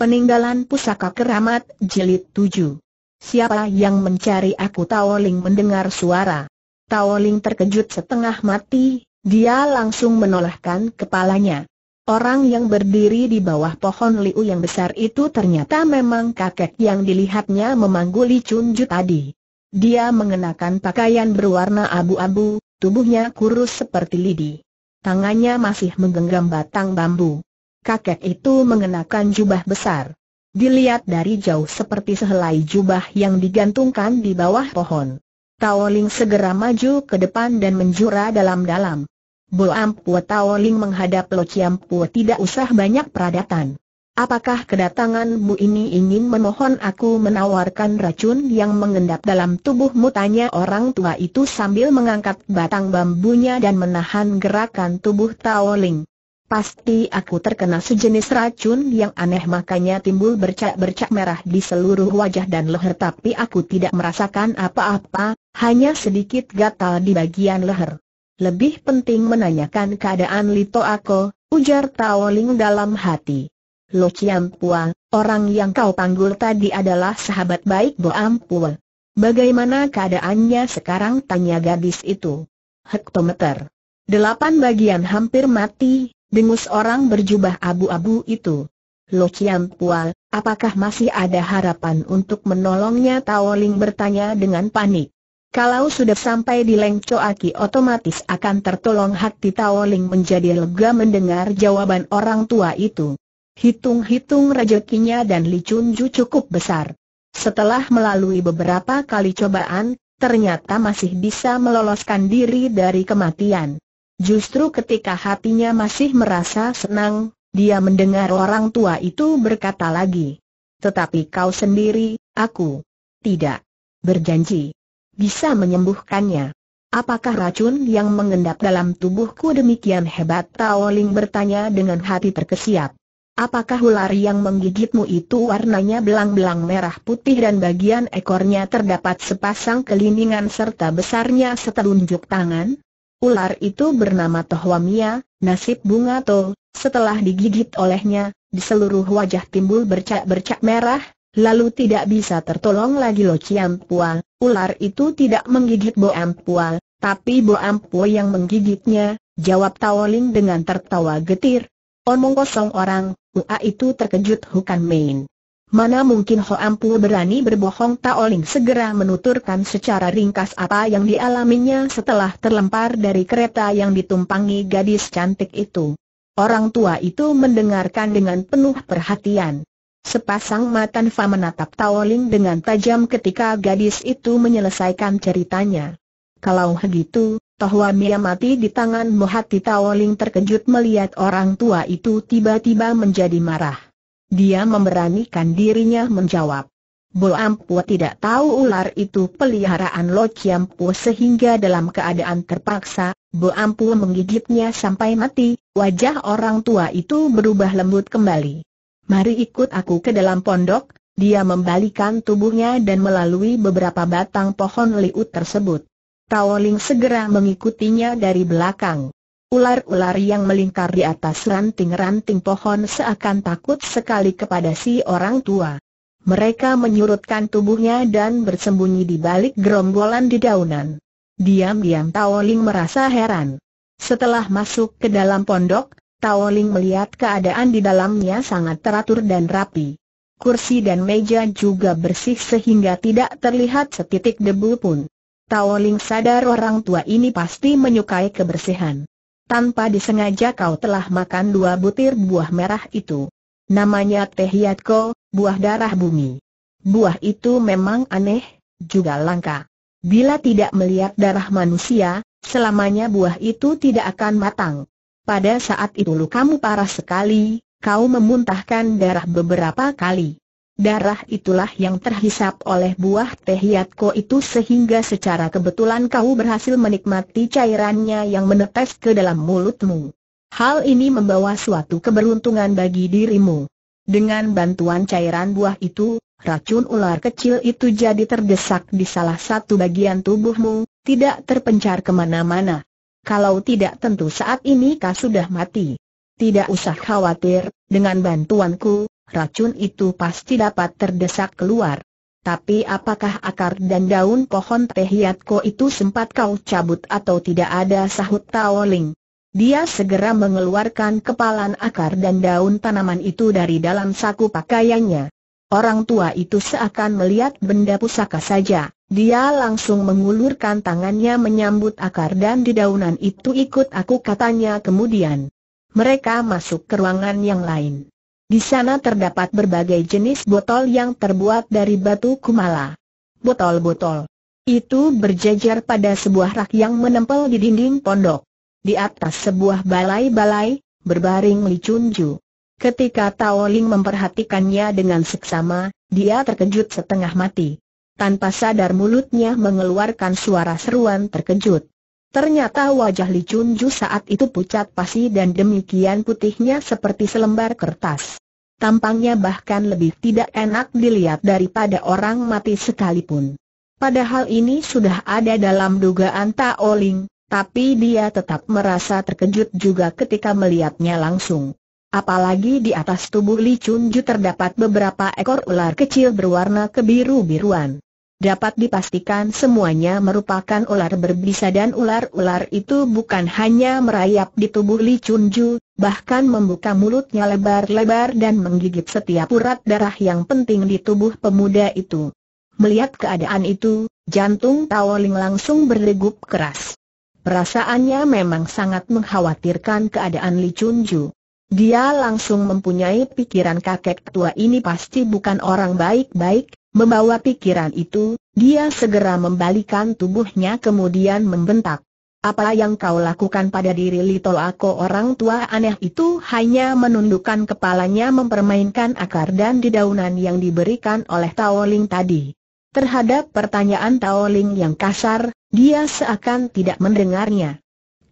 Peninggalan Pusaka Keramat Jilid 7 Siapa yang mencari aku Tao mendengar suara Tao terkejut setengah mati, dia langsung menolehkan kepalanya Orang yang berdiri di bawah pohon liu yang besar itu ternyata memang kakek yang dilihatnya memangguli cunju tadi Dia mengenakan pakaian berwarna abu-abu, tubuhnya kurus seperti lidi Tangannya masih menggenggam batang bambu kakek itu mengenakan jubah besar. Dilihat dari jauh seperti sehelai jubah yang digantungkan di bawah pohon. Taoling segera maju ke depan dan menjura dalam-dalam. Bo Ampua Taoling menghadap Lo Pua tidak usah banyak peradatan. Apakah kedatanganmu ini ingin memohon aku menawarkan racun yang mengendap dalam tubuhmu? Tanya orang tua itu sambil mengangkat batang bambunya dan menahan gerakan tubuh Taoling. Pasti aku terkena sejenis racun yang aneh makanya timbul bercak-bercak merah di seluruh wajah dan leher tapi aku tidak merasakan apa-apa, hanya sedikit gatal di bagian leher. Lebih penting menanyakan keadaan Lito Ako, ujar Tao dalam hati. Lo Chiam Pua, orang yang kau panggul tadi adalah sahabat baik Bo Ampua. Bagaimana keadaannya sekarang tanya gadis itu. Hektometer. Delapan bagian hampir mati, dengus orang berjubah abu-abu itu. Lo Chiam Pual, apakah masih ada harapan untuk menolongnya Tao Ling bertanya dengan panik. Kalau sudah sampai di Leng Aki otomatis akan tertolong hati Tao Ling menjadi lega mendengar jawaban orang tua itu. Hitung-hitung rezekinya dan Li Chun Ju cukup besar. Setelah melalui beberapa kali cobaan, ternyata masih bisa meloloskan diri dari kematian. Justru ketika hatinya masih merasa senang, dia mendengar orang tua itu berkata lagi. Tetapi kau sendiri, aku tidak berjanji bisa menyembuhkannya. Apakah racun yang mengendap dalam tubuhku demikian hebat? Tao Ling bertanya dengan hati terkesiap. Apakah ular yang menggigitmu itu warnanya belang-belang merah putih dan bagian ekornya terdapat sepasang keliningan serta besarnya setelunjuk tangan? Ular itu bernama Tohwamia, nasib bunga to, setelah digigit olehnya, di seluruh wajah timbul bercak-bercak merah, lalu tidak bisa tertolong lagi Lo Chiam Pua. Ular itu tidak menggigit Bo Ampua, tapi Bo Ampua yang menggigitnya, jawab Taoling dengan tertawa getir. Omong kosong orang, Ua itu terkejut bukan main. Mana mungkin Ho Ampuh berani berbohong Taoling segera menuturkan secara ringkas apa yang dialaminya setelah terlempar dari kereta yang ditumpangi gadis cantik itu. Orang tua itu mendengarkan dengan penuh perhatian. Sepasang mata Fa menatap Taoling dengan tajam ketika gadis itu menyelesaikan ceritanya. Kalau begitu, Tohwa Mia mati di tangan Mohati Taoling terkejut melihat orang tua itu tiba-tiba menjadi marah. Dia memberanikan dirinya menjawab. Bo Ampu tidak tahu ular itu peliharaan Lo sehingga dalam keadaan terpaksa, Bo Ampu menggigitnya sampai mati, wajah orang tua itu berubah lembut kembali. Mari ikut aku ke dalam pondok, dia membalikan tubuhnya dan melalui beberapa batang pohon liut tersebut. Tao Ling segera mengikutinya dari belakang. Ular-ular yang melingkar di atas ranting-ranting pohon seakan takut sekali kepada si orang tua. Mereka menyurutkan tubuhnya dan bersembunyi di balik gerombolan di daunan. Diam-diam Tao merasa heran. Setelah masuk ke dalam pondok, Tao melihat keadaan di dalamnya sangat teratur dan rapi. Kursi dan meja juga bersih sehingga tidak terlihat setitik debu pun. Tao sadar orang tua ini pasti menyukai kebersihan. Tanpa disengaja kau telah makan dua butir buah merah itu. Namanya teh yatko, buah darah bumi. Buah itu memang aneh, juga langka. Bila tidak melihat darah manusia, selamanya buah itu tidak akan matang. Pada saat itu lu kamu parah sekali, kau memuntahkan darah beberapa kali. Darah itulah yang terhisap oleh buah teh yatko itu sehingga secara kebetulan kau berhasil menikmati cairannya yang menetes ke dalam mulutmu. Hal ini membawa suatu keberuntungan bagi dirimu. Dengan bantuan cairan buah itu, racun ular kecil itu jadi terdesak di salah satu bagian tubuhmu, tidak terpencar kemana-mana. Kalau tidak tentu saat ini kau sudah mati. Tidak usah khawatir, dengan bantuanku, racun itu pasti dapat terdesak keluar. Tapi apakah akar dan daun pohon tehiatko itu sempat kau cabut atau tidak ada sahut Taoling? Dia segera mengeluarkan kepalan akar dan daun tanaman itu dari dalam saku pakaiannya. Orang tua itu seakan melihat benda pusaka saja. Dia langsung mengulurkan tangannya menyambut akar dan di daunan itu ikut aku katanya kemudian. Mereka masuk ke ruangan yang lain. Di sana terdapat berbagai jenis botol yang terbuat dari batu kumala. Botol-botol itu berjejer pada sebuah rak yang menempel di dinding pondok. Di atas sebuah balai-balai, berbaring Li Chunju. Ketika Tao Ling memperhatikannya dengan seksama, dia terkejut setengah mati. Tanpa sadar mulutnya mengeluarkan suara seruan terkejut. Ternyata wajah Li Chunju saat itu pucat pasi dan demikian putihnya seperti selembar kertas. Tampangnya bahkan lebih tidak enak dilihat daripada orang mati sekalipun. Padahal ini sudah ada dalam dugaan Ling, tapi dia tetap merasa terkejut juga ketika melihatnya langsung. Apalagi di atas tubuh Li Chunju terdapat beberapa ekor ular kecil berwarna kebiru-biruan dapat dipastikan semuanya merupakan ular berbisa dan ular-ular itu bukan hanya merayap di tubuh Li Chunju, bahkan membuka mulutnya lebar-lebar dan menggigit setiap urat darah yang penting di tubuh pemuda itu. Melihat keadaan itu, jantung Tao langsung berdegup keras. Perasaannya memang sangat mengkhawatirkan keadaan Li Chunju. Dia langsung mempunyai pikiran kakek tua ini pasti bukan orang baik-baik, Membawa pikiran itu, dia segera membalikan tubuhnya kemudian membentak. Apa yang kau lakukan pada diri Lito Ako orang tua aneh itu hanya menundukkan kepalanya mempermainkan akar dan dedaunan yang diberikan oleh Taoling tadi. Terhadap pertanyaan Taoling yang kasar, dia seakan tidak mendengarnya.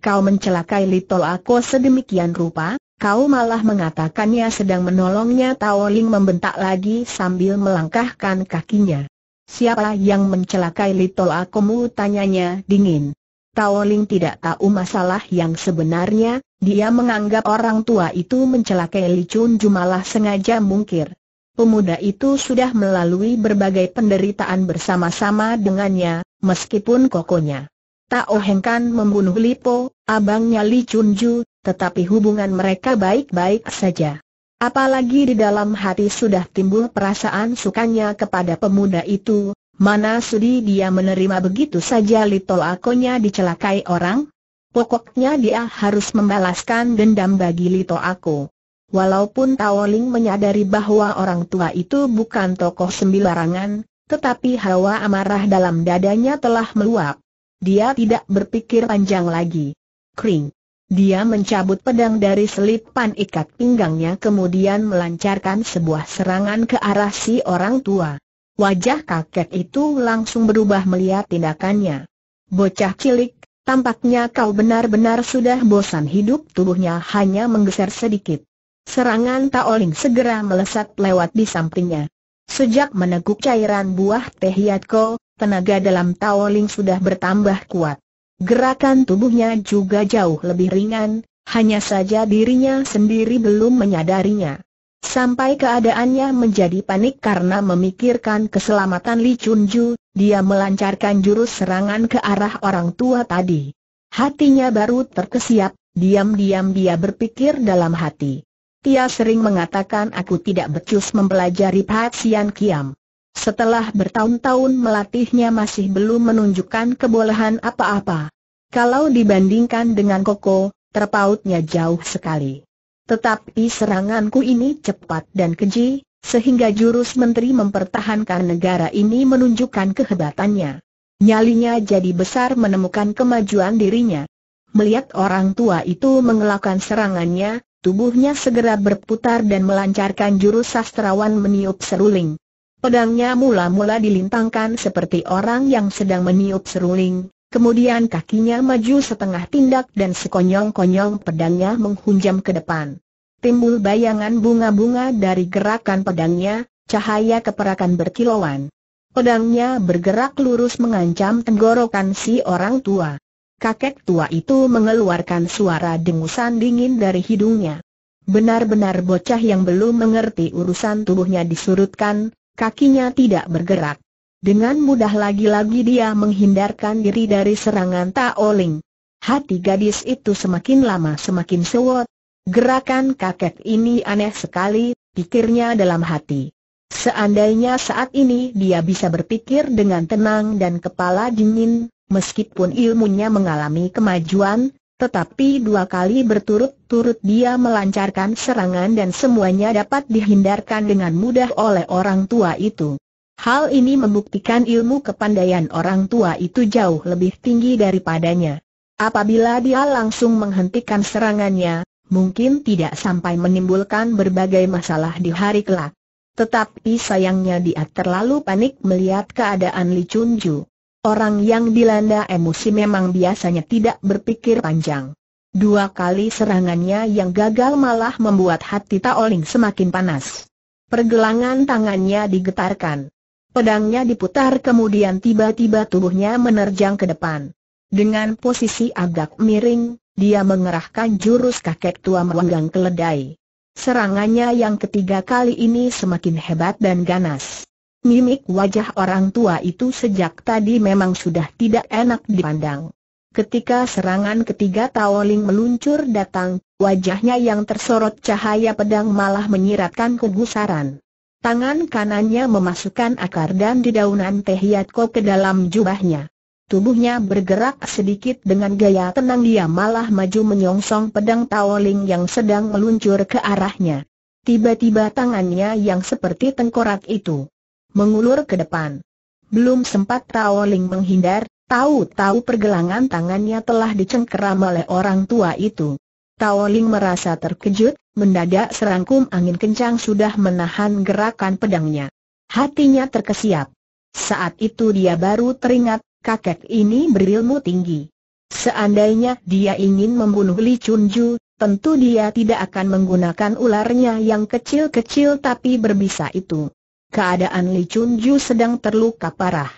Kau mencelakai Lito Ako sedemikian rupa, Kau malah mengatakannya sedang menolongnya Tao Ling membentak lagi sambil melangkahkan kakinya. Siapa yang mencelakai Little Akomu tanyanya dingin. Tao Ling tidak tahu masalah yang sebenarnya, dia menganggap orang tua itu mencelakai Li Chun Jumalah sengaja mungkir. Pemuda itu sudah melalui berbagai penderitaan bersama-sama dengannya, meskipun kokonya. Tao Hengkan membunuh Lipo, abangnya Li Chun Ju, tetapi hubungan mereka baik-baik saja. Apalagi di dalam hati sudah timbul perasaan sukanya kepada pemuda itu, mana sudi dia menerima begitu saja Lito Akonya dicelakai orang? Pokoknya dia harus membalaskan dendam bagi Lito Ako. Walaupun Taoling menyadari bahwa orang tua itu bukan tokoh sembilarangan, tetapi hawa amarah dalam dadanya telah meluap. Dia tidak berpikir panjang lagi. Kring. Dia mencabut pedang dari selipan ikat pinggangnya kemudian melancarkan sebuah serangan ke arah si orang tua. Wajah kakek itu langsung berubah melihat tindakannya. Bocah cilik, tampaknya kau benar-benar sudah bosan hidup tubuhnya hanya menggeser sedikit. Serangan Taoling segera melesat lewat di sampingnya. Sejak meneguk cairan buah teh Yatko, tenaga dalam Taoling sudah bertambah kuat. Gerakan tubuhnya juga jauh lebih ringan, hanya saja dirinya sendiri belum menyadarinya. Sampai keadaannya menjadi panik karena memikirkan keselamatan Li Chunju, dia melancarkan jurus serangan ke arah orang tua tadi. Hatinya baru terkesiap, diam-diam dia berpikir dalam hati. Tia sering mengatakan aku tidak becus mempelajari Pat Sian Kiam. Setelah bertahun-tahun melatihnya masih belum menunjukkan kebolehan apa-apa. Kalau dibandingkan dengan Koko, terpautnya jauh sekali. Tetapi seranganku ini cepat dan keji, sehingga jurus menteri mempertahankan negara ini menunjukkan kehebatannya. Nyalinya jadi besar menemukan kemajuan dirinya. Melihat orang tua itu mengelakkan serangannya, tubuhnya segera berputar dan melancarkan jurus sastrawan meniup seruling. Pedangnya mula-mula dilintangkan seperti orang yang sedang meniup seruling, kemudian kakinya maju setengah tindak dan sekonyong-konyong pedangnya menghunjam ke depan. Timbul bayangan bunga-bunga dari gerakan pedangnya, cahaya keperakan berkilauan. Pedangnya bergerak lurus mengancam tenggorokan si orang tua. Kakek tua itu mengeluarkan suara dengusan dingin dari hidungnya. Benar-benar bocah yang belum mengerti urusan tubuhnya disurutkan, Kakinya tidak bergerak. Dengan mudah lagi-lagi dia menghindarkan diri dari serangan Taoling. Hati gadis itu semakin lama semakin sewot. Gerakan kakek ini aneh sekali, pikirnya dalam hati. Seandainya saat ini dia bisa berpikir dengan tenang dan kepala dingin, meskipun ilmunya mengalami kemajuan, tetapi dua kali berturut-turut dia melancarkan serangan dan semuanya dapat dihindarkan dengan mudah oleh orang tua itu. Hal ini membuktikan ilmu kepandaian orang tua itu jauh lebih tinggi daripadanya. Apabila dia langsung menghentikan serangannya, mungkin tidak sampai menimbulkan berbagai masalah di hari kelak. Tetapi sayangnya dia terlalu panik melihat keadaan Li Joo. Orang yang dilanda emosi memang biasanya tidak berpikir panjang. Dua kali serangannya yang gagal malah membuat hati Taoling semakin panas. Pergelangan tangannya digetarkan. Pedangnya diputar kemudian tiba-tiba tubuhnya menerjang ke depan. Dengan posisi agak miring, dia mengerahkan jurus kakek tua mewanggang keledai. Serangannya yang ketiga kali ini semakin hebat dan ganas. Mimik wajah orang tua itu sejak tadi memang sudah tidak enak dipandang. Ketika serangan ketiga Taoling meluncur datang, wajahnya yang tersorot cahaya pedang malah menyiratkan kegusaran. Tangan kanannya memasukkan akar dan dedaunan teh ke dalam jubahnya. Tubuhnya bergerak sedikit dengan gaya tenang dia malah maju menyongsong pedang Taoling yang sedang meluncur ke arahnya. Tiba-tiba tangannya yang seperti tengkorak itu mengulur ke depan. Belum sempat Tao Ling menghindar, tahu-tahu pergelangan tangannya telah dicengkeram oleh orang tua itu. Tao Ling merasa terkejut, mendadak serangkum angin kencang sudah menahan gerakan pedangnya. Hatinya terkesiap. Saat itu dia baru teringat, kakek ini berilmu tinggi. Seandainya dia ingin membunuh Li Chunju, tentu dia tidak akan menggunakan ularnya yang kecil-kecil tapi berbisa itu. Keadaan Li Chunju sedang terluka parah.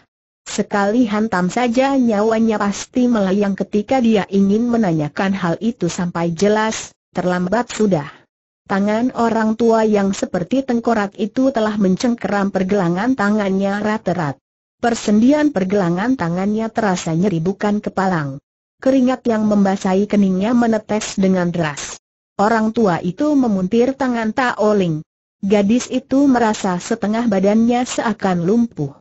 Sekali hantam saja nyawanya pasti melayang ketika dia ingin menanyakan hal itu sampai jelas, terlambat sudah. Tangan orang tua yang seperti tengkorak itu telah mencengkeram pergelangan tangannya rat-rat. Persendian pergelangan tangannya terasa nyeri bukan kepalang. Keringat yang membasahi keningnya menetes dengan deras. Orang tua itu memuntir tangan Taoling. Gadis itu merasa setengah badannya seakan lumpuh.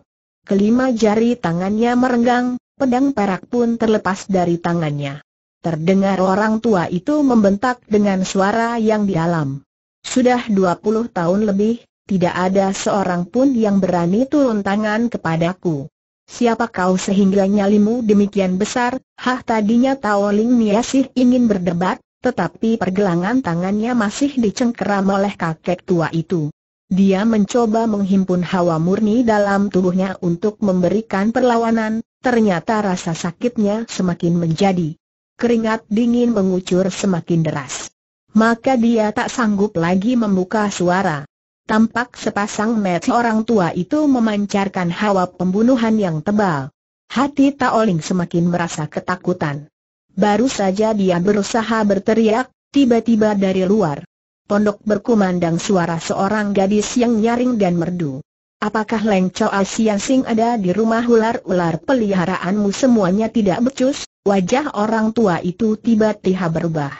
Kelima jari tangannya merenggang, pedang perak pun terlepas dari tangannya. Terdengar orang tua itu membentak dengan suara yang dalam. Sudah 20 tahun lebih, tidak ada seorang pun yang berani turun tangan kepadaku. Siapa kau sehingga nyalimu demikian besar? Hah tadinya Tao Ling Miasih ingin berdebat, tetapi pergelangan tangannya masih dicengkeram oleh kakek tua itu. Dia mencoba menghimpun hawa murni dalam tubuhnya untuk memberikan perlawanan, ternyata rasa sakitnya semakin menjadi. Keringat dingin mengucur semakin deras. Maka dia tak sanggup lagi membuka suara. Tampak sepasang mata orang tua itu memancarkan hawa pembunuhan yang tebal. Hati Taoling semakin merasa ketakutan. Baru saja dia berusaha berteriak, tiba-tiba dari luar. Pondok berkumandang suara seorang gadis yang nyaring dan merdu. Apakah Leng Choa ada di rumah ular-ular peliharaanmu semuanya tidak becus? Wajah orang tua itu tiba-tiba berubah.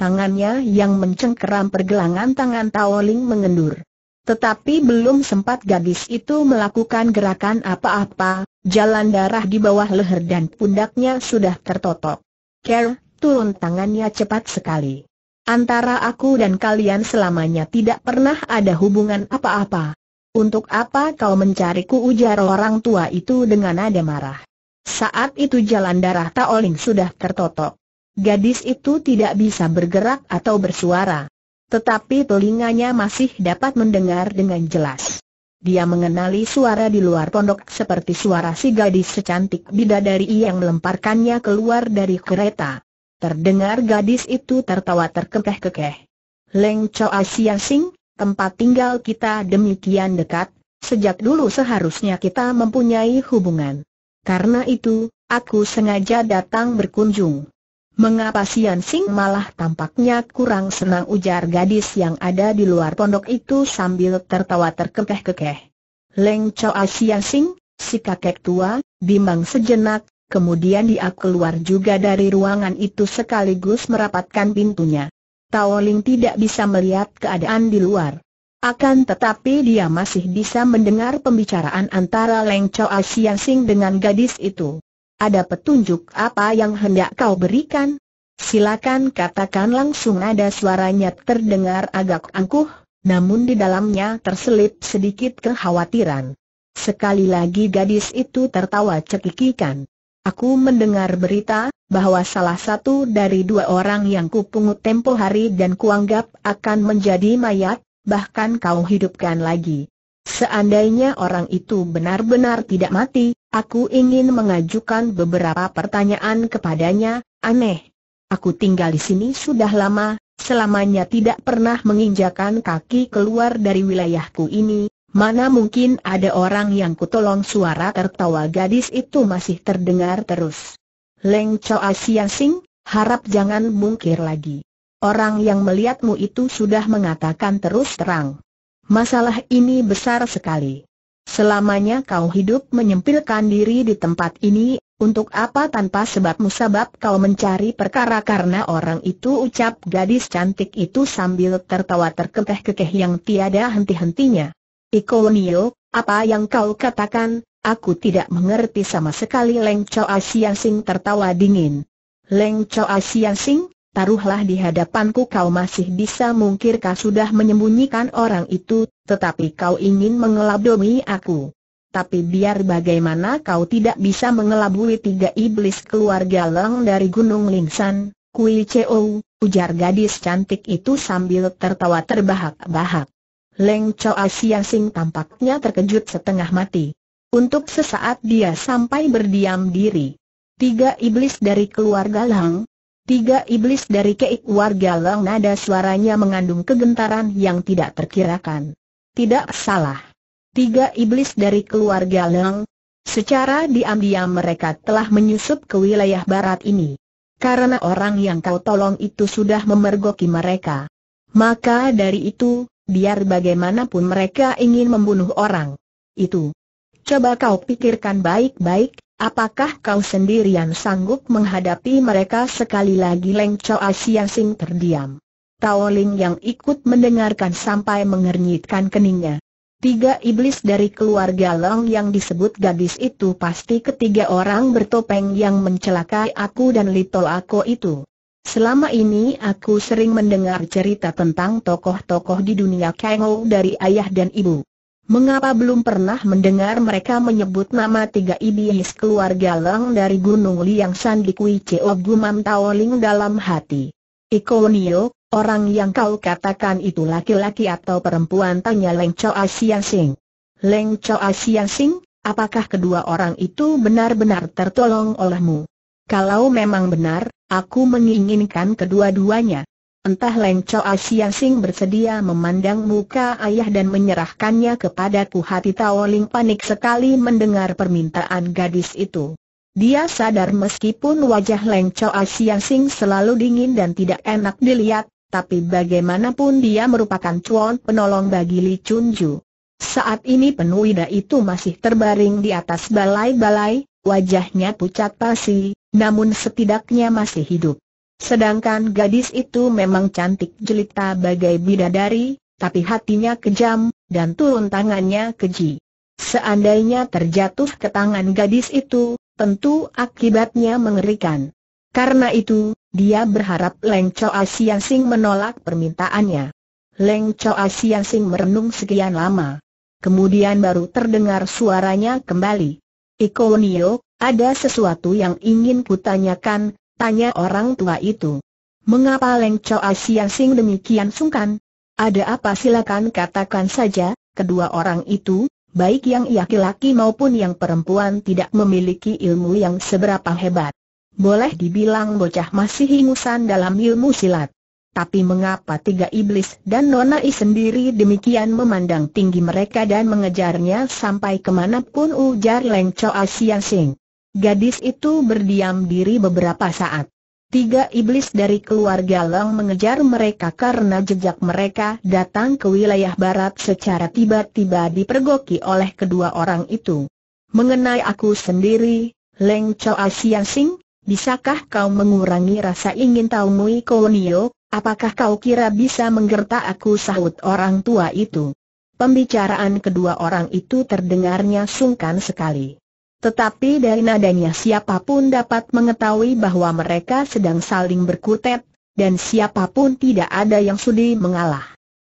Tangannya yang mencengkeram pergelangan tangan Taoling mengendur. Tetapi belum sempat gadis itu melakukan gerakan apa-apa, jalan darah di bawah leher dan pundaknya sudah tertotok. Ker, turun tangannya cepat sekali. Antara aku dan kalian selamanya tidak pernah ada hubungan apa-apa. Untuk apa kau mencariku ujar orang tua itu dengan nada marah. Saat itu jalan darah Taoling sudah tertotok. Gadis itu tidak bisa bergerak atau bersuara. Tetapi telinganya masih dapat mendengar dengan jelas. Dia mengenali suara di luar pondok seperti suara si gadis secantik bidadari yang melemparkannya keluar dari kereta. Terdengar gadis itu tertawa terkekeh-kekeh. Leng Choa Sia Sing, tempat tinggal kita demikian dekat, sejak dulu seharusnya kita mempunyai hubungan. Karena itu, aku sengaja datang berkunjung. Mengapa Sian Sing malah tampaknya kurang senang ujar gadis yang ada di luar pondok itu sambil tertawa terkekeh-kekeh. Leng Choa Sian Sing, si kakek tua, bimbang sejenak, kemudian dia keluar juga dari ruangan itu sekaligus merapatkan pintunya. Tao tidak bisa melihat keadaan di luar. Akan tetapi dia masih bisa mendengar pembicaraan antara Leng Choa Sian Sing dengan gadis itu. Ada petunjuk apa yang hendak kau berikan? Silakan katakan langsung ada suaranya terdengar agak angkuh, namun di dalamnya terselip sedikit kekhawatiran. Sekali lagi gadis itu tertawa cekikikan. Aku mendengar berita, bahwa salah satu dari dua orang yang kupungut tempo hari dan kuanggap akan menjadi mayat, bahkan kau hidupkan lagi. Seandainya orang itu benar-benar tidak mati, aku ingin mengajukan beberapa pertanyaan kepadanya, aneh. Aku tinggal di sini sudah lama, selamanya tidak pernah menginjakan kaki keluar dari wilayahku ini, mana mungkin ada orang yang kutolong suara tertawa gadis itu masih terdengar terus. Leng Choa Siang Sing, harap jangan mungkir lagi. Orang yang melihatmu itu sudah mengatakan terus terang. Masalah ini besar sekali. Selamanya kau hidup menyempilkan diri di tempat ini, untuk apa tanpa sebab musabab kau mencari perkara karena orang itu ucap gadis cantik itu sambil tertawa terkekeh-kekeh yang tiada henti-hentinya. Iko Nio, apa yang kau katakan, aku tidak mengerti sama sekali Leng Choa Siang tertawa dingin. Leng Choa Siang taruhlah di hadapanku kau masih bisa mungkirkah sudah menyembunyikan orang itu, tetapi kau ingin mengelabui aku. Tapi biar bagaimana kau tidak bisa mengelabui tiga iblis keluarga Leng dari Gunung Lingsan, Kui Cheo, ujar gadis cantik itu sambil tertawa terbahak-bahak. Leng Choa Siang Sing tampaknya terkejut setengah mati. Untuk sesaat dia sampai berdiam diri. Tiga iblis dari keluarga Lang, Tiga iblis dari keik warga Leng nada suaranya mengandung kegentaran yang tidak terkirakan. Tidak salah. Tiga iblis dari keluarga Leng. Secara diam-diam mereka telah menyusup ke wilayah barat ini. Karena orang yang kau tolong itu sudah memergoki mereka. Maka dari itu, biar bagaimanapun mereka ingin membunuh orang. Itu. Coba kau pikirkan baik-baik, Apakah kau sendirian sanggup menghadapi mereka sekali lagi Leng Chao Siang Sing terdiam. Tao yang ikut mendengarkan sampai mengernyitkan keningnya. Tiga iblis dari keluarga Long yang disebut gadis itu pasti ketiga orang bertopeng yang mencelakai aku dan Little Ako itu. Selama ini aku sering mendengar cerita tentang tokoh-tokoh di dunia Kengou dari ayah dan ibu. Mengapa belum pernah mendengar mereka menyebut nama tiga iblis keluarga Leng dari Gunung Liang San di Kui Cheo Gumam Taoling dalam hati? Ikonio, orang yang kau katakan itu laki-laki atau perempuan tanya Leng Choa Siang Sing. Leng Choa Siang Sing, apakah kedua orang itu benar-benar tertolong olehmu? Kalau memang benar, aku menginginkan kedua-duanya. Entah Lengco Asiang Sing bersedia memandang muka ayah dan menyerahkannya kepadaku hati Taoling panik sekali mendengar permintaan gadis itu. Dia sadar meskipun wajah Lengco Asiang Sing selalu dingin dan tidak enak dilihat, tapi bagaimanapun dia merupakan cuan penolong bagi Li Chunju. Saat ini penuida itu masih terbaring di atas balai-balai, wajahnya pucat pasi, namun setidaknya masih hidup. Sedangkan gadis itu memang cantik jelita bagai bidadari, tapi hatinya kejam, dan turun tangannya keji. Seandainya terjatuh ke tangan gadis itu, tentu akibatnya mengerikan. Karena itu, dia berharap Leng Choa Sian Sing menolak permintaannya. Leng Choa Sian Sing merenung sekian lama. Kemudian baru terdengar suaranya kembali. Iko Nio, ada sesuatu yang ingin kutanyakan, Tanya orang tua itu. Mengapa Leng Choa asian Sing demikian sungkan? Ada apa silakan katakan saja, kedua orang itu, baik yang laki-laki maupun yang perempuan tidak memiliki ilmu yang seberapa hebat. Boleh dibilang bocah masih ingusan dalam ilmu silat. Tapi mengapa tiga iblis dan nona i sendiri demikian memandang tinggi mereka dan mengejarnya sampai kemanapun ujar Leng Choa asian Sing? Gadis itu berdiam diri beberapa saat. Tiga iblis dari keluarga Long mengejar mereka karena jejak mereka datang ke wilayah barat secara tiba-tiba dipergoki oleh kedua orang itu. Mengenai aku sendiri, Leng Choa Siang Sing, bisakah kau mengurangi rasa ingin tahu Mui Kolonio? apakah kau kira bisa menggertak aku sahut orang tua itu? Pembicaraan kedua orang itu terdengarnya sungkan sekali. Tetapi dari nadanya siapapun dapat mengetahui bahwa mereka sedang saling berkutet, dan siapapun tidak ada yang sudi mengalah.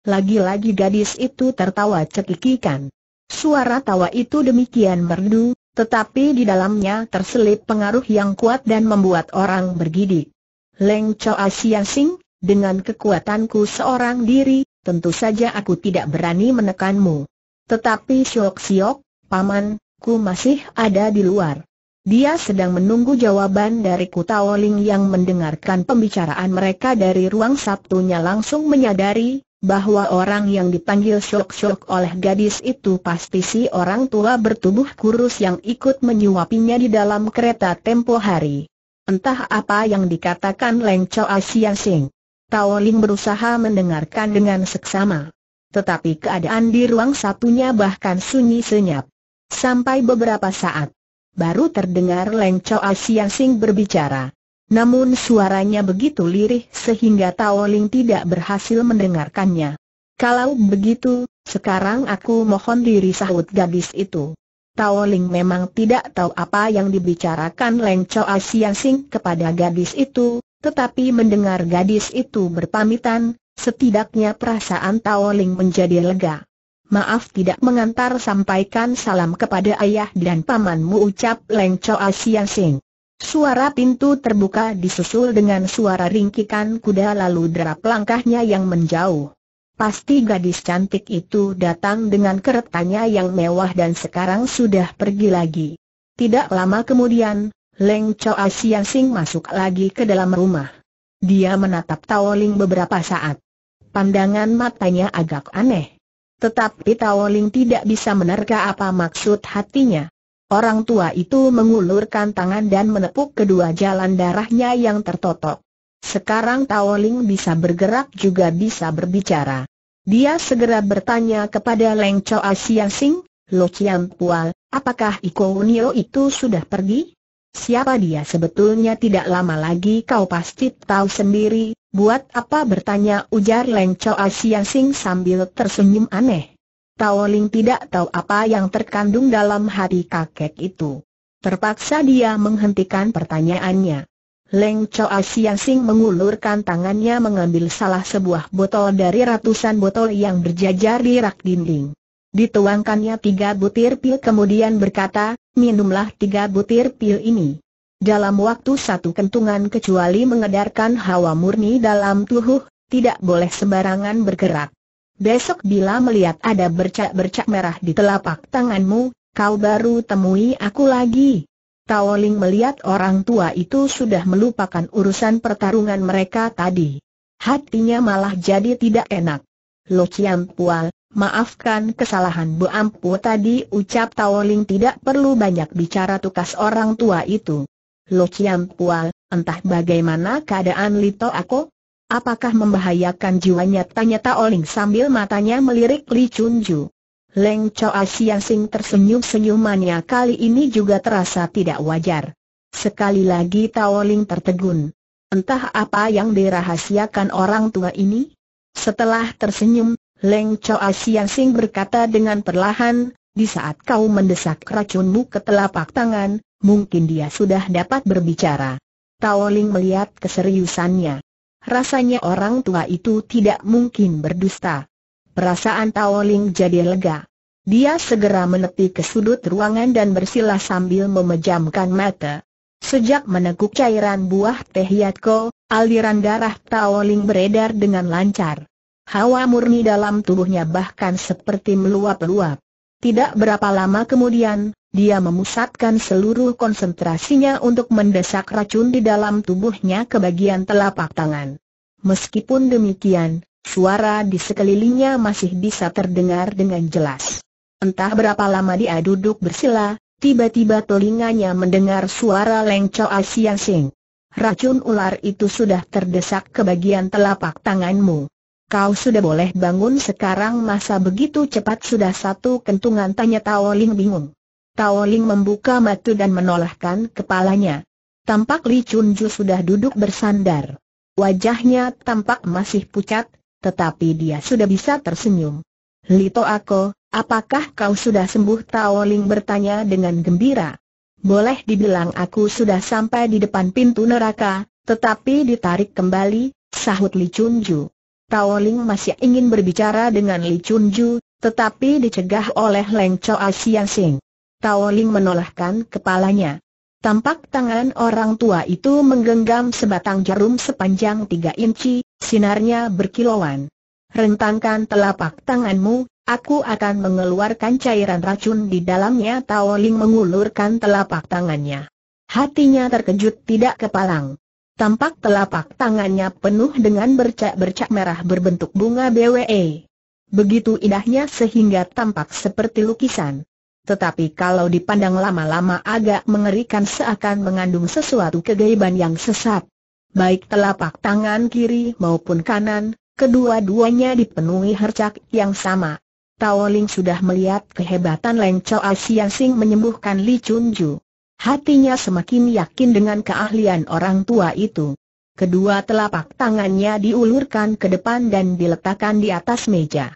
Lagi-lagi gadis itu tertawa cekikikan. Suara tawa itu demikian merdu, tetapi di dalamnya terselip pengaruh yang kuat dan membuat orang bergidik. Leng Choa Siang Sing, dengan kekuatanku seorang diri, tentu saja aku tidak berani menekanmu. Tetapi siok Siok, Paman, ku masih ada di luar. Dia sedang menunggu jawaban dari Kutaoling yang mendengarkan pembicaraan mereka dari ruang Sabtunya langsung menyadari bahwa orang yang dipanggil syok-syok oleh gadis itu pasti si orang tua bertubuh kurus yang ikut menyuapinya di dalam kereta tempo hari. Entah apa yang dikatakan Leng Chow Asia Sing. Tao berusaha mendengarkan dengan seksama. Tetapi keadaan di ruang satunya bahkan sunyi senyap. Sampai beberapa saat, baru terdengar Leng Choa Siang Sing berbicara. Namun suaranya begitu lirih sehingga Tao Ling tidak berhasil mendengarkannya. Kalau begitu, sekarang aku mohon diri sahut gadis itu. Tao Ling memang tidak tahu apa yang dibicarakan Leng Choa Siang Sing kepada gadis itu, tetapi mendengar gadis itu berpamitan, setidaknya perasaan Tao Ling menjadi lega maaf tidak mengantar sampaikan salam kepada ayah dan pamanmu ucap Leng Choa Sian Sing. Suara pintu terbuka disusul dengan suara ringkikan kuda lalu derap langkahnya yang menjauh. Pasti gadis cantik itu datang dengan keretanya yang mewah dan sekarang sudah pergi lagi. Tidak lama kemudian, Leng Choa Sian Sing masuk lagi ke dalam rumah. Dia menatap Taoling beberapa saat. Pandangan matanya agak aneh. Tetapi Ling tidak bisa menerka apa maksud hatinya. Orang tua itu mengulurkan tangan dan menepuk kedua jalan darahnya yang tertotok. Sekarang Ling bisa bergerak juga bisa berbicara. Dia segera bertanya kepada Leng Choa Siang Sing, Lo Chiang Pual, apakah Iko Unio itu sudah pergi? Siapa dia sebetulnya tidak lama lagi kau pasti tahu sendiri, Buat apa bertanya ujar Leng Chow Asia Sing sambil tersenyum aneh. Tao Ling tidak tahu apa yang terkandung dalam hati kakek itu. Terpaksa dia menghentikan pertanyaannya. Leng Chow Asia Sing mengulurkan tangannya mengambil salah sebuah botol dari ratusan botol yang berjajar di rak dinding. Dituangkannya tiga butir pil kemudian berkata, minumlah tiga butir pil ini dalam waktu satu kentungan kecuali mengedarkan hawa murni dalam tubuh, tidak boleh sembarangan bergerak. Besok bila melihat ada bercak-bercak merah di telapak tanganmu, kau baru temui aku lagi. Taoling melihat orang tua itu sudah melupakan urusan pertarungan mereka tadi. Hatinya malah jadi tidak enak. Lo Chiam Pual, maafkan kesalahan Bu Ampu tadi ucap Taoling tidak perlu banyak bicara tukas orang tua itu. Lo Chiam Pua, entah bagaimana keadaan Lito Ako? Apakah membahayakan jiwanya? Tanya Taoling sambil matanya melirik Li Ju. Leng Choa Siang Sing tersenyum senyumannya kali ini juga terasa tidak wajar. Sekali lagi Taoling tertegun. Entah apa yang dirahasiakan orang tua ini? Setelah tersenyum, Leng Choa Siang Sing berkata dengan perlahan, di saat kau mendesak racunmu ke telapak tangan, mungkin dia sudah dapat berbicara. Taoling melihat keseriusannya. Rasanya orang tua itu tidak mungkin berdusta. Perasaan Taoling jadi lega. Dia segera menepi ke sudut ruangan dan bersila sambil memejamkan mata. Sejak meneguk cairan buah teh Yatko, aliran darah Taoling beredar dengan lancar. Hawa murni dalam tubuhnya bahkan seperti meluap-luap. Tidak berapa lama kemudian, dia memusatkan seluruh konsentrasinya untuk mendesak racun di dalam tubuhnya ke bagian telapak tangan. Meskipun demikian, suara di sekelilingnya masih bisa terdengar dengan jelas. Entah berapa lama dia duduk bersila, tiba-tiba telinganya mendengar suara Leng Choa Sing. Racun ular itu sudah terdesak ke bagian telapak tanganmu. Kau sudah boleh bangun sekarang masa begitu cepat sudah satu kentungan tanya Tao Ling bingung. Tao Ling membuka mata dan menolakkan kepalanya. Tampak Li Ju sudah duduk bersandar. Wajahnya tampak masih pucat, tetapi dia sudah bisa tersenyum. Lito Ako, apakah kau sudah sembuh? Tao Ling bertanya dengan gembira. Boleh dibilang aku sudah sampai di depan pintu neraka, tetapi ditarik kembali, sahut Li Ju. Tao Ling masih ingin berbicara dengan Li Ju, tetapi dicegah oleh Leng Choa Siang Sing. Tao menolakkan kepalanya. Tampak tangan orang tua itu menggenggam sebatang jarum sepanjang tiga inci, sinarnya berkilauan. Rentangkan telapak tanganmu, aku akan mengeluarkan cairan racun di dalamnya Tao mengulurkan telapak tangannya. Hatinya terkejut tidak kepalang. Tampak telapak tangannya penuh dengan bercak-bercak merah berbentuk bunga BWE. Begitu indahnya sehingga tampak seperti lukisan. Tetapi kalau dipandang lama-lama agak mengerikan seakan mengandung sesuatu kegaiban yang sesat. Baik telapak tangan kiri maupun kanan, kedua-duanya dipenuhi hercak yang sama. Tao Ling sudah melihat kehebatan Leng Chao Asian Sing menyembuhkan Li Chun Ju. Hatinya semakin yakin dengan keahlian orang tua itu. Kedua telapak tangannya diulurkan ke depan dan diletakkan di atas meja.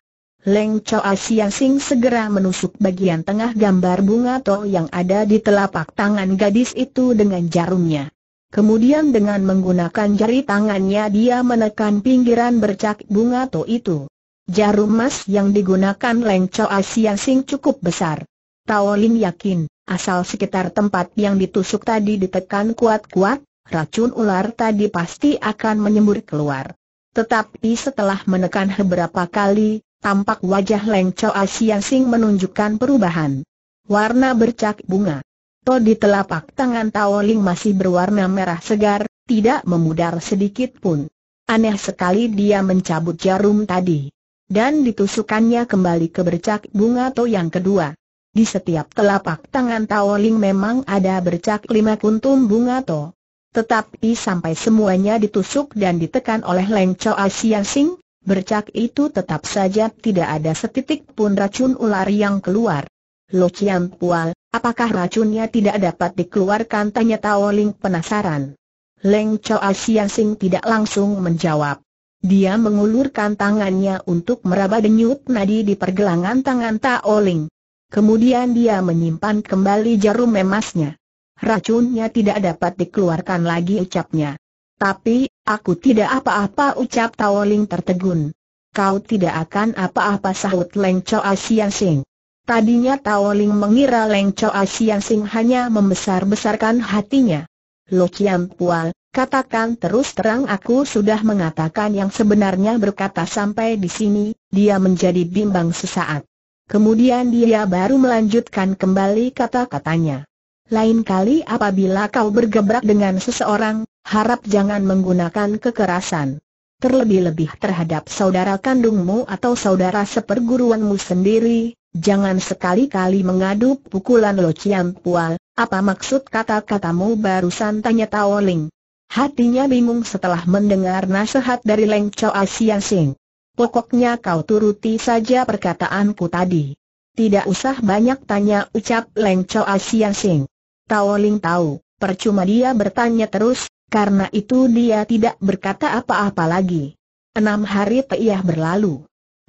Leng Choa Siang Sing segera menusuk bagian tengah gambar bunga to yang ada di telapak tangan gadis itu dengan jarumnya. Kemudian dengan menggunakan jari tangannya dia menekan pinggiran bercak bunga to itu. Jarum emas yang digunakan Leng Choa Siang Sing cukup besar. Tao Ling yakin, asal sekitar tempat yang ditusuk tadi ditekan kuat-kuat, racun ular tadi pasti akan menyembur keluar. Tetapi setelah menekan beberapa kali, tampak wajah Leng Choa Sing menunjukkan perubahan. Warna bercak bunga. To di telapak tangan Tao masih berwarna merah segar, tidak memudar sedikit pun. Aneh sekali dia mencabut jarum tadi. Dan ditusukannya kembali ke bercak bunga To yang kedua. Di setiap telapak tangan Tao memang ada bercak lima kuntum bunga To. Tetapi sampai semuanya ditusuk dan ditekan oleh Leng Choa Sing, Bercak itu tetap saja tidak ada setitik pun racun ular yang keluar. Lo Chiang Pual, apakah racunnya tidak dapat dikeluarkan? Tanya Tao Ling penasaran. Leng Chao Siang Sing tidak langsung menjawab. Dia mengulurkan tangannya untuk meraba denyut nadi di pergelangan tangan Tao Ling. Kemudian dia menyimpan kembali jarum emasnya. Racunnya tidak dapat dikeluarkan lagi ucapnya. Tapi, Aku tidak apa-apa ucap Taoling tertegun. Kau tidak akan apa-apa sahut Leng Choa Sian Sing. Tadinya Taoling mengira Leng Choa Sian Sing hanya membesar-besarkan hatinya. Lo Chiam Pual, katakan terus terang aku sudah mengatakan yang sebenarnya berkata sampai di sini, dia menjadi bimbang sesaat. Kemudian dia baru melanjutkan kembali kata-katanya. Lain kali apabila kau bergebrak dengan seseorang, harap jangan menggunakan kekerasan. Terlebih-lebih terhadap saudara kandungmu atau saudara seperguruanmu sendiri, jangan sekali-kali mengadu pukulan Lo Chiam Pual, apa maksud kata-katamu barusan tanya Tao Ling. Hatinya bingung setelah mendengar nasihat dari Leng Choa Sian Sing. Pokoknya kau turuti saja perkataanku tadi. Tidak usah banyak tanya ucap Leng Choa Sian Sing. Tao Ling tahu, percuma dia bertanya terus, karena itu dia tidak berkata apa-apa lagi. Enam hari telah berlalu.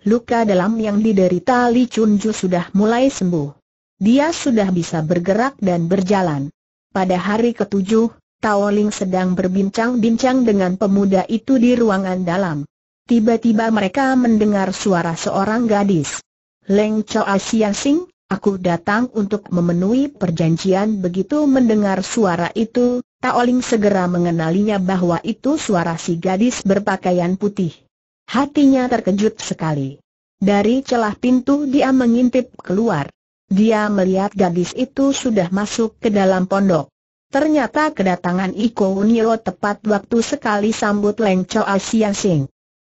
Luka dalam yang diderita Li Chunju sudah mulai sembuh. Dia sudah bisa bergerak dan berjalan. Pada hari ketujuh, Tao Ling sedang berbincang-bincang dengan pemuda itu di ruangan dalam. Tiba-tiba mereka mendengar suara seorang gadis. Leng Choa Siang Sing, Aku datang untuk memenuhi perjanjian begitu mendengar suara itu, Taoling segera mengenalinya bahwa itu suara si gadis berpakaian putih. Hatinya terkejut sekali. Dari celah pintu dia mengintip keluar. Dia melihat gadis itu sudah masuk ke dalam pondok. Ternyata kedatangan Iko Unio tepat waktu sekali sambut Leng Choa Siang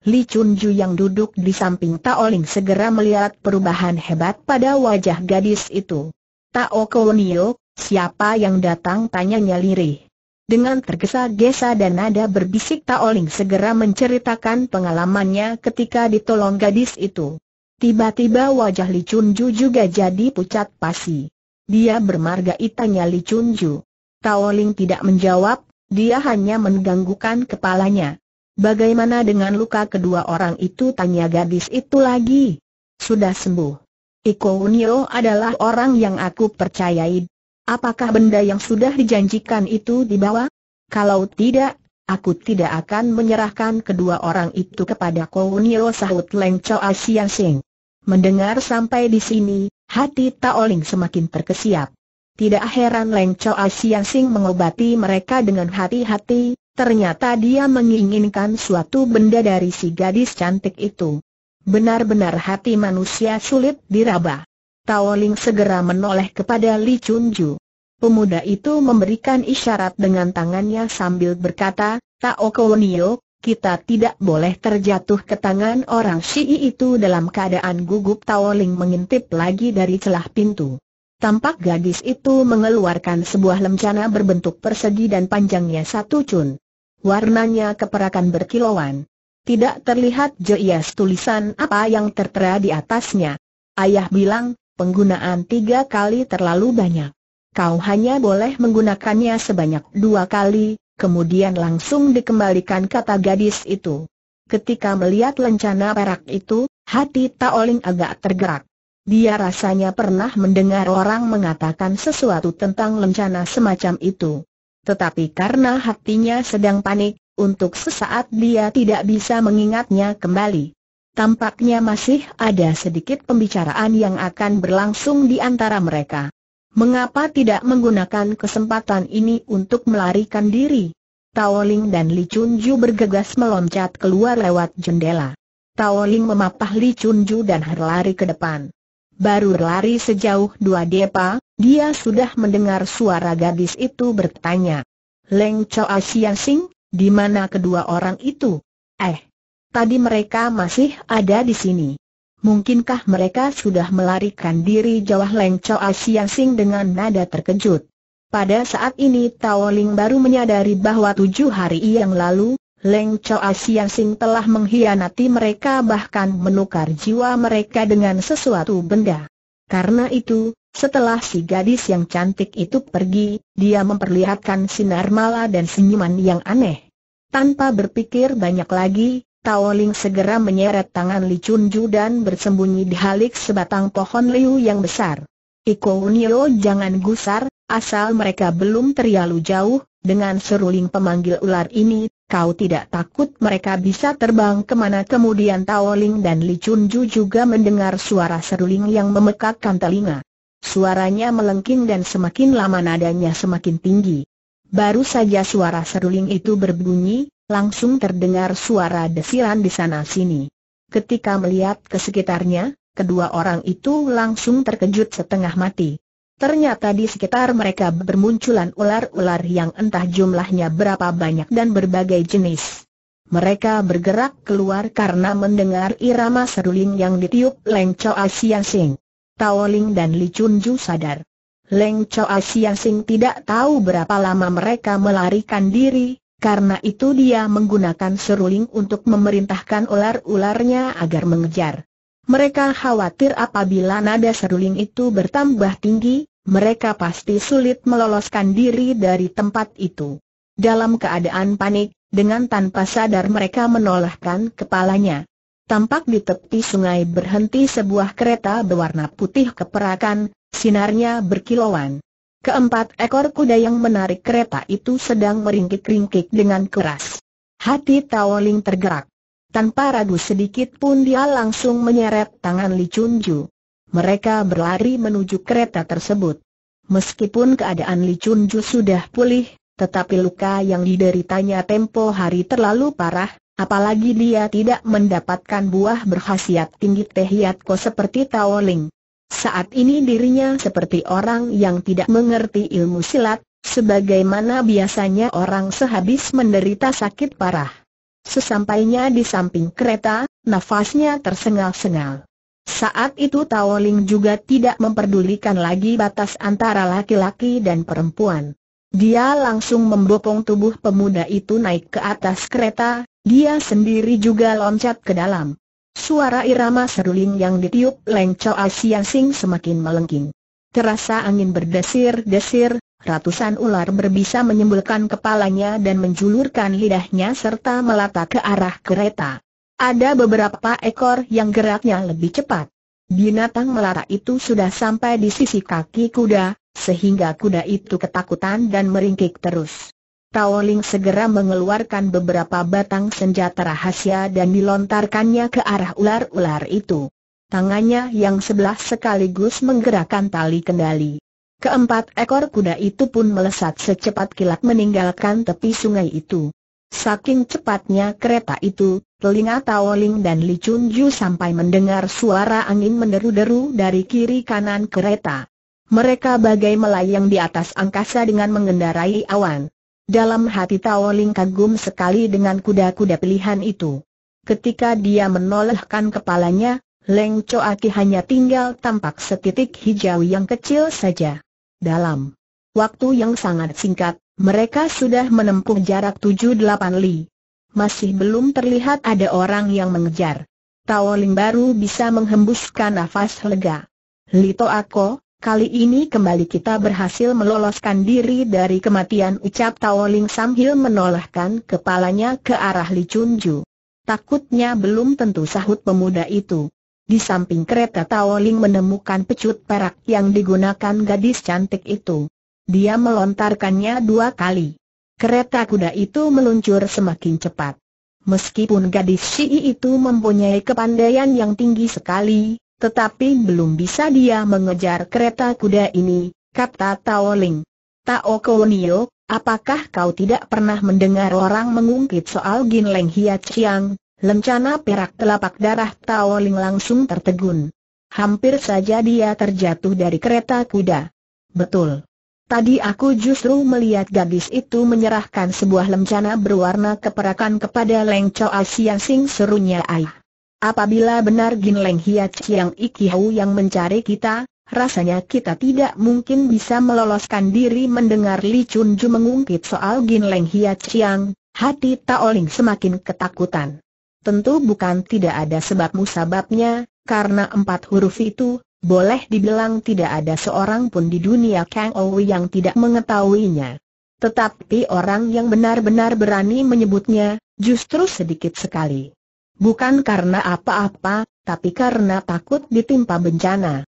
Li Chun yang duduk di samping Taoling segera melihat perubahan hebat pada wajah gadis itu. Tao Unio, siapa yang datang tanyanya lirih. Dengan tergesa-gesa dan nada berbisik Taoling segera menceritakan pengalamannya ketika ditolong gadis itu. Tiba-tiba wajah Li Chunju juga jadi pucat pasi. Dia bermarga itanya Li Chunju. Taoling tidak menjawab, dia hanya mengganggukan kepalanya. Bagaimana dengan luka kedua orang itu tanya gadis itu lagi? Sudah sembuh. Iko Unio adalah orang yang aku percayai Apakah benda yang sudah dijanjikan itu dibawa? Kalau tidak, aku tidak akan menyerahkan kedua orang itu kepada Kounio sahut Leng Choa Siang Sing. Mendengar sampai di sini, hati Taoling semakin terkesiap. Tidak heran Leng Choa Sing mengobati mereka dengan hati-hati, ternyata dia menginginkan suatu benda dari si gadis cantik itu. Benar-benar hati manusia sulit diraba. Tao Ling segera menoleh kepada Li Chun Ju. Pemuda itu memberikan isyarat dengan tangannya sambil berkata, Tao Kownio, kita tidak boleh terjatuh ke tangan orang si itu dalam keadaan gugup Tao Ling mengintip lagi dari celah pintu. Tampak gadis itu mengeluarkan sebuah lencana berbentuk persegi dan panjangnya satu cun. Warnanya keperakan berkilauan. Tidak terlihat jelas tulisan apa yang tertera di atasnya. Ayah bilang, penggunaan tiga kali terlalu banyak. Kau hanya boleh menggunakannya sebanyak dua kali, kemudian langsung dikembalikan kata gadis itu. Ketika melihat lencana perak itu, hati Taoling agak tergerak. Dia rasanya pernah mendengar orang mengatakan sesuatu tentang lencana semacam itu. Tetapi karena hatinya sedang panik, untuk sesaat dia tidak bisa mengingatnya kembali. Tampaknya masih ada sedikit pembicaraan yang akan berlangsung di antara mereka. Mengapa tidak menggunakan kesempatan ini untuk melarikan diri? Tao Ling dan Li Ju bergegas meloncat keluar lewat jendela. Tao Ling memapah Li Ju dan berlari ke depan. Baru lari sejauh dua depa, dia sudah mendengar suara gadis itu bertanya. Leng Choa Xian Sing, di mana kedua orang itu? Eh, Tadi mereka masih ada di sini. Mungkinkah mereka sudah melarikan diri jauh Leng Choa Siang Sing dengan nada terkejut. Pada saat ini Tao Ling baru menyadari bahwa tujuh hari yang lalu, Leng Choa Siang Sing telah mengkhianati mereka bahkan menukar jiwa mereka dengan sesuatu benda. Karena itu, setelah si gadis yang cantik itu pergi, dia memperlihatkan sinar mala dan senyuman yang aneh. Tanpa berpikir banyak lagi, Tao segera menyeret tangan Li Chunju dan bersembunyi di halik sebatang pohon liu yang besar. Iko Unio jangan gusar, asal mereka belum terlalu jauh, dengan seruling pemanggil ular ini, kau tidak takut mereka bisa terbang kemana kemudian Tao dan Li Chunju juga mendengar suara seruling yang memekakkan telinga. Suaranya melengking dan semakin lama nadanya semakin tinggi. Baru saja suara seruling itu berbunyi, langsung terdengar suara desiran di sana-sini. Ketika melihat ke sekitarnya, kedua orang itu langsung terkejut setengah mati. Ternyata di sekitar mereka bermunculan ular-ular yang entah jumlahnya berapa banyak dan berbagai jenis. Mereka bergerak keluar karena mendengar irama seruling yang ditiup Leng Choa Sian Sing. Tao Ling dan Li Chun Ju sadar. Leng Choa Sian Sing tidak tahu berapa lama mereka melarikan diri, karena itu dia menggunakan seruling untuk memerintahkan ular-ularnya agar mengejar. Mereka khawatir apabila nada seruling itu bertambah tinggi, mereka pasti sulit meloloskan diri dari tempat itu. Dalam keadaan panik, dengan tanpa sadar mereka menolakkan kepalanya. Tampak di tepi sungai berhenti sebuah kereta berwarna putih keperakan, sinarnya berkilauan. Keempat ekor kuda yang menarik kereta itu sedang meringkik-ringkik dengan keras. Hati Tawoling tergerak. Tanpa ragu sedikit pun dia langsung menyeret tangan Li Chunju. Mereka berlari menuju kereta tersebut. Meskipun keadaan Li Chunju sudah pulih, tetapi luka yang dideritanya tempo hari terlalu parah, apalagi dia tidak mendapatkan buah berkhasiat tinggi Tehiat Ko seperti Tawoling. Saat ini dirinya seperti orang yang tidak mengerti ilmu silat, sebagaimana biasanya orang sehabis menderita sakit parah. Sesampainya di samping kereta, nafasnya tersengal-sengal. Saat itu Tao Ling juga tidak memperdulikan lagi batas antara laki-laki dan perempuan. Dia langsung membopong tubuh pemuda itu naik ke atas kereta, dia sendiri juga loncat ke dalam. Suara irama seruling yang ditiup Leng Chao Asia Sing semakin melengking. Terasa angin berdesir-desir, ratusan ular berbisa menyembulkan kepalanya dan menjulurkan lidahnya serta melata ke arah kereta. Ada beberapa ekor yang geraknya lebih cepat. Binatang melata itu sudah sampai di sisi kaki kuda, sehingga kuda itu ketakutan dan meringkik terus. Taoling segera mengeluarkan beberapa batang senjata rahasia dan dilontarkannya ke arah ular-ular itu. Tangannya yang sebelah sekaligus menggerakkan tali kendali. Keempat ekor kuda itu pun melesat secepat kilat meninggalkan tepi sungai itu. Saking cepatnya kereta itu, telinga Taoling dan Li Chun sampai mendengar suara angin menderu-deru dari kiri kanan kereta. Mereka bagai melayang di atas angkasa dengan mengendarai awan. Dalam hati Tao Ling kagum sekali dengan kuda-kuda pilihan itu. Ketika dia menolehkan kepalanya, Leng Choaki hanya tinggal tampak setitik hijau yang kecil saja. Dalam waktu yang sangat singkat, mereka sudah menempuh jarak tujuh delapan li. Masih belum terlihat ada orang yang mengejar. Tao Ling baru bisa menghembuskan nafas lega. Lito Ako, Kali ini kembali kita berhasil meloloskan diri dari kematian ucap Tao sambil menolakkan kepalanya ke arah Li Chunju. Takutnya belum tentu sahut pemuda itu. Di samping kereta Tao menemukan pecut perak yang digunakan gadis cantik itu. Dia melontarkannya dua kali. Kereta kuda itu meluncur semakin cepat. Meskipun gadis Shi itu mempunyai kepandaian yang tinggi sekali, tetapi belum bisa dia mengejar kereta kuda ini, kata Tao Ling. Tao Kowonio, apakah kau tidak pernah mendengar orang mengungkit soal Gin Leng Hia Chiang? Lencana perak telapak darah Tao Ling langsung tertegun. Hampir saja dia terjatuh dari kereta kuda. Betul. Tadi aku justru melihat gadis itu menyerahkan sebuah lencana berwarna keperakan kepada Leng Choa Siang Sing serunya ayah. Apabila benar Gin Leng Hiat Chiang Iki Hau yang mencari kita, rasanya kita tidak mungkin bisa meloloskan diri mendengar Li Chun Ju mengungkit soal Gin Leng Hiat Chiang, hati Taoling semakin ketakutan. Tentu bukan tidak ada sebab musababnya, karena empat huruf itu, boleh dibilang tidak ada seorang pun di dunia Kang Owi yang tidak mengetahuinya. Tetapi orang yang benar-benar berani menyebutnya, justru sedikit sekali. Bukan karena apa-apa, tapi karena takut ditimpa bencana.